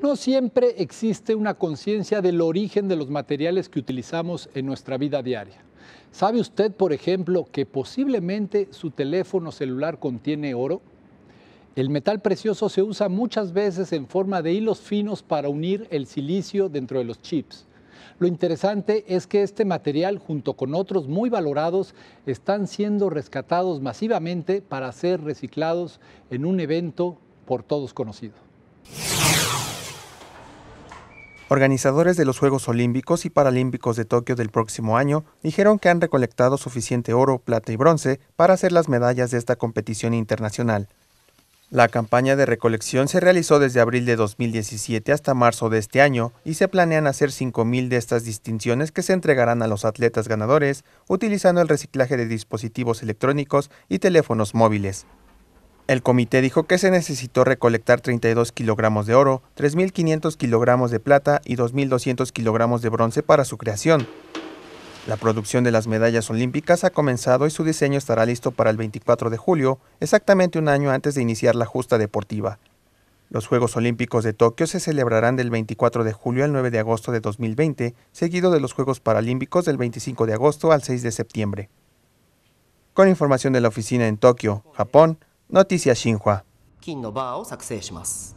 No siempre existe una conciencia del origen de los materiales que utilizamos en nuestra vida diaria. ¿Sabe usted, por ejemplo, que posiblemente su teléfono celular contiene oro? El metal precioso se usa muchas veces en forma de hilos finos para unir el silicio dentro de los chips. Lo interesante es que este material, junto con otros muy valorados, están siendo rescatados masivamente para ser reciclados en un evento por todos conocido. Organizadores de los Juegos Olímpicos y Paralímpicos de Tokio del próximo año dijeron que han recolectado suficiente oro, plata y bronce para hacer las medallas de esta competición internacional. La campaña de recolección se realizó desde abril de 2017 hasta marzo de este año y se planean hacer 5.000 de estas distinciones que se entregarán a los atletas ganadores utilizando el reciclaje de dispositivos electrónicos y teléfonos móviles. El comité dijo que se necesitó recolectar 32 kilogramos de oro, 3.500 kilogramos de plata y 2.200 kilogramos de bronce para su creación. La producción de las medallas olímpicas ha comenzado y su diseño estará listo para el 24 de julio, exactamente un año antes de iniciar la justa deportiva. Los Juegos Olímpicos de Tokio se celebrarán del 24 de julio al 9 de agosto de 2020, seguido de los Juegos Paralímpicos del 25 de agosto al 6 de septiembre. Con información de la oficina en Tokio, Japón, Noticias Xinhua。金のバーを作成します。